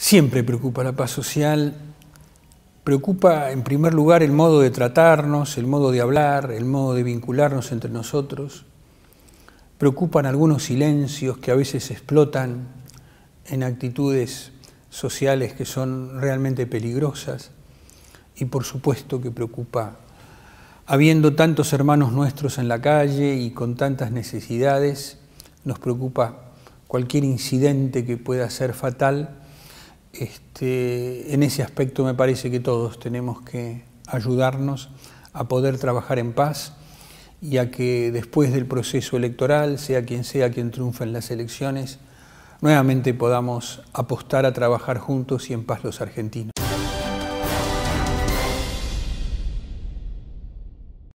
Siempre preocupa la paz social, preocupa en primer lugar el modo de tratarnos, el modo de hablar, el modo de vincularnos entre nosotros, preocupan algunos silencios que a veces explotan en actitudes sociales que son realmente peligrosas y por supuesto que preocupa, habiendo tantos hermanos nuestros en la calle y con tantas necesidades, nos preocupa cualquier incidente que pueda ser fatal este, en ese aspecto me parece que todos tenemos que ayudarnos a poder trabajar en paz y a que después del proceso electoral, sea quien sea quien triunfe en las elecciones, nuevamente podamos apostar a trabajar juntos y en paz los argentinos.